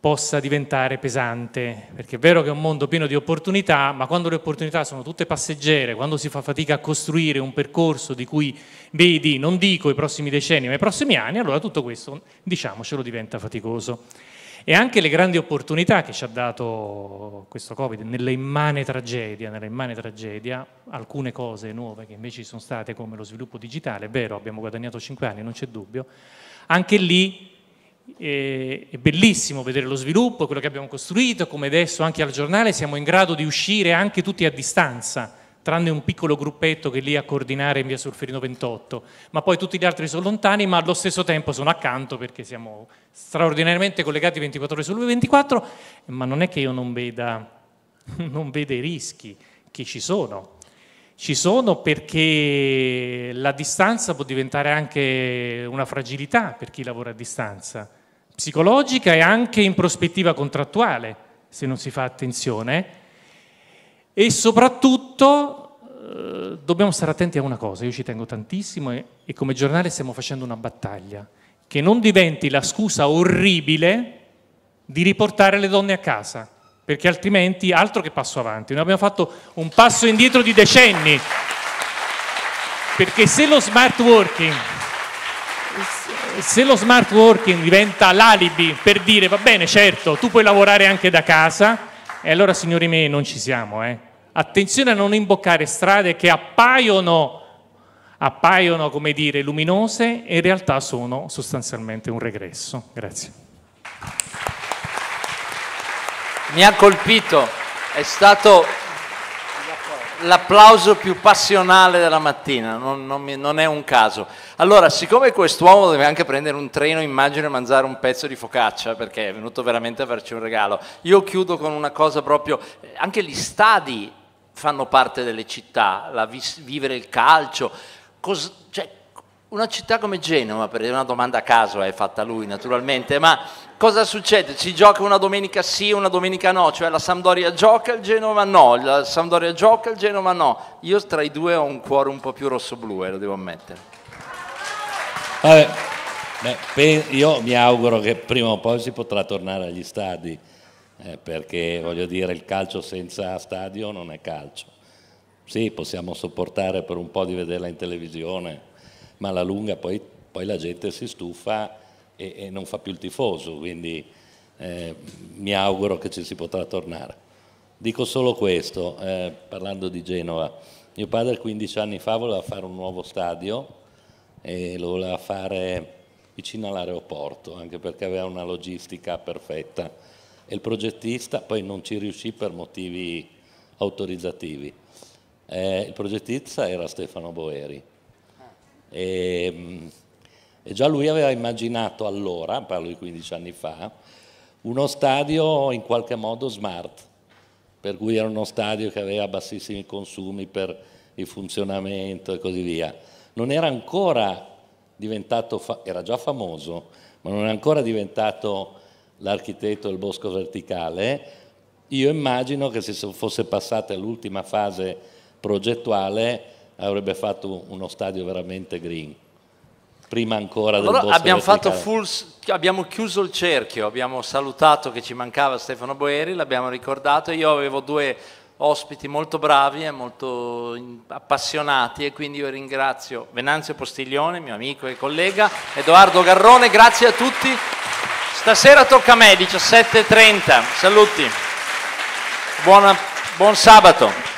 possa diventare pesante, perché è vero che è un mondo pieno di opportunità, ma quando le opportunità sono tutte passeggere, quando si fa fatica a costruire un percorso di cui vedi, non dico i prossimi decenni, ma i prossimi anni, allora tutto questo, diciamocelo, diventa faticoso. E anche le grandi opportunità che ci ha dato questo Covid, nella immane tragedia, nella immane tragedia, alcune cose nuove che invece sono state come lo sviluppo digitale, è vero, abbiamo guadagnato 5 anni, non c'è dubbio, anche lì è bellissimo vedere lo sviluppo, quello che abbiamo costruito, come adesso anche al giornale siamo in grado di uscire anche tutti a distanza, tranne un piccolo gruppetto che è lì a coordinare in via Solferino 28, ma poi tutti gli altri sono lontani, ma allo stesso tempo sono accanto perché siamo straordinariamente collegati 24 ore su 24, ma non è che io non veda, non veda i rischi che ci sono. Ci sono perché la distanza può diventare anche una fragilità per chi lavora a distanza psicologica e anche in prospettiva contrattuale, se non si fa attenzione. E soprattutto eh, dobbiamo stare attenti a una cosa, io ci tengo tantissimo e, e come giornale stiamo facendo una battaglia, che non diventi la scusa orribile di riportare le donne a casa, perché altrimenti altro che passo avanti, noi abbiamo fatto un passo indietro di decenni, perché se lo smart working se lo smart working diventa l'alibi per dire va bene, certo, tu puoi lavorare anche da casa, e allora signori miei non ci siamo. Eh. Attenzione a non imboccare strade che appaiono, appaiono, come dire, luminose e in realtà sono sostanzialmente un regresso. Grazie. Mi ha colpito, è stato l'applauso più passionale della mattina, non, non, mi, non, è un caso. Allora, siccome quest'uomo deve anche prendere un treno, immagino, e mangiare un pezzo di focaccia, perché è venuto veramente a farci un regalo, io chiudo con una cosa proprio, eh, anche gli stadi fanno parte delle città, vis, vivere il calcio, cos, cioè, una città come Genova, per una domanda a caso è fatta lui naturalmente, ma cosa succede? Si gioca una domenica sì, una domenica no, cioè la Sampdoria gioca, il Genova no, la Sampdoria gioca, il Genova no. Io tra i due ho un cuore un po' più rosso-blu, eh, lo devo ammettere. Vabbè, beh, io mi auguro che prima o poi si potrà tornare agli stadi, eh, perché voglio dire il calcio senza stadio non è calcio. Sì, possiamo sopportare per un po' di vederla in televisione, ma alla lunga poi, poi la gente si stufa e, e non fa più il tifoso, quindi eh, mi auguro che ci si potrà tornare. Dico solo questo, eh, parlando di Genova, mio padre 15 anni fa voleva fare un nuovo stadio e lo voleva fare vicino all'aeroporto, anche perché aveva una logistica perfetta e il progettista poi non ci riuscì per motivi autorizzativi. Eh, il progettista era Stefano Boeri. E, mm, e già lui aveva immaginato allora, parlo di 15 anni fa, uno stadio in qualche modo smart, per cui era uno stadio che aveva bassissimi consumi per il funzionamento e così via. Non era ancora diventato, era già famoso, ma non era ancora diventato l'architetto del bosco verticale. Io immagino che se fosse passata l'ultima fase progettuale avrebbe fatto uno stadio veramente green prima ancora del allora, abbiamo, full, abbiamo, chiuso il cerchio, abbiamo salutato che ci mancava Stefano Boeri, l'abbiamo ricordato, io avevo due ospiti molto bravi e molto appassionati e quindi io ringrazio Venanzio Postiglione, mio amico e collega, Edoardo Garrone, grazie a tutti. Stasera tocca a me, 17.30, saluti, Buona, buon sabato.